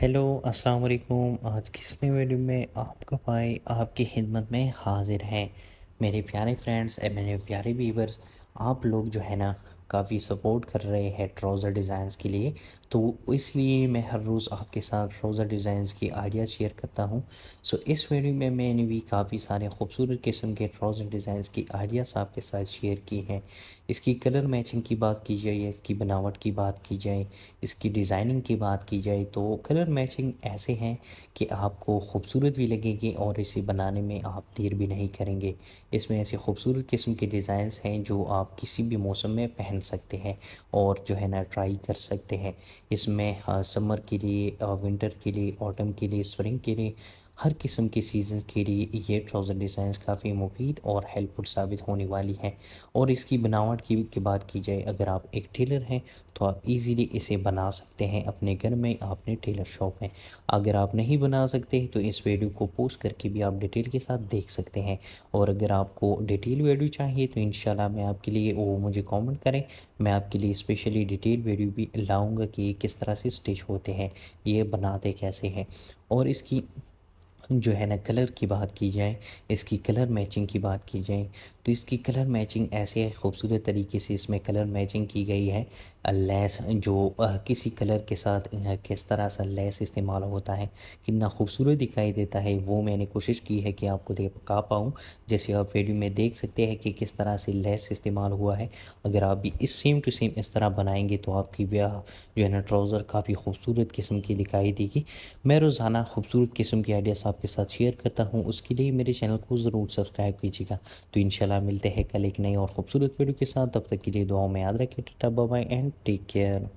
hello अस्सलाम वालेकुम आज किस नए वीडियो में आपका भाई आपकी खिदमत में हाजिर है मेरे प्यारे फ्रेंड्स मेरे प्यारे व्यूवर्स आप लोग जो है ना काफ़ी सपोर्ट कर रहे हैं ट्राउज़र डिज़ाइंस के लिए तो इसलिए मैं हर रोज़ आपके साथ ट्राउज़र डिज़ाइंस की आइडिया शेयर करता हूँ सो इस वीडियो में मैंने भी काफ़ी सारे खूबसूरत किस्म के ट्राउज़र डिज़ाइंस की आइडियाज़ आपके साथ शेयर की हैं इसकी कलर मैचिंग की बात की जाए इसकी बनावट की बात की जाए इसकी डिज़ाइनिंग की बात की जाए तो कलर मैचिंग ऐसे हैं कि आपको खूबसूरत भी लगेगी और इसे बनाने में आप देर भी नहीं करेंगे इसमें ऐसे खूबसूरत किस्म के डिज़ाइंस हैं जो आप आप किसी भी मौसम में पहन सकते हैं और जो है ना ट्राई कर सकते हैं इसमें समर हाँ, के लिए विंटर के लिए ऑटम के लिए स्प्रिंग के लिए हर किस्म के सीजन के लिए ये ट्राउज़र डिज़ाइंस काफ़ी मुफीद और हेल्पफुल साबित होने वाली हैं और इसकी बनावट की, की बात की जाए अगर आप एक टेलर हैं तो आप इजीली इसे बना सकते हैं अपने घर में अपने टेलर शॉप में अगर आप नहीं बना सकते तो इस वीडियो को पोस्ट करके भी आप डिटेल के साथ देख सकते हैं और अगर आपको डिटेल वीडियो चाहिए तो इन मैं आपके लिए वो मुझे कॉमेंट करें मैं आपके लिए स्पेशली डिटेल वीडियो भी लाऊँगा कि किस तरह से स्टिच होते हैं ये बनाते कैसे हैं और इसकी जो है ना कलर की बात की जाए इसकी कलर मैचिंग की बात की जाए तो इसकी कलर मैचिंग ऐसे खूबसूरत तरीके से इसमें कलर मैचिंग की गई है लेस जो किसी कलर के साथ किस तरह सा लेस इस्तेमाल होता है कितना खूबसूरत दिखाई देता है वो मैंने कोशिश की है कि आपको पका पाऊँ जैसे आप वीडियो में देख सकते हैं कि किस तरह से लेस इस्तेमाल हुआ है अगर आप भी इस सेम टू सेम इस तरह बनाएंगे तो आपकी ब्याह जो है ना ट्राउज़र काफ़ी खूबसूरत किस्म की दिखाई देगी मैं रोज़ाना खूबसूरत किस्म के आइडियाज़ आपके साथ शेयर करता हूँ उसके लिए मेरे चैनल को ज़रूर सब्सक्राइब कीजिएगा तो इन इंशाल्लाह मिलते हैं कल एक नई और खूबसूरत वीडियो के साथ तब तक के लिए दुआओं में याद रखिए tata bye and take care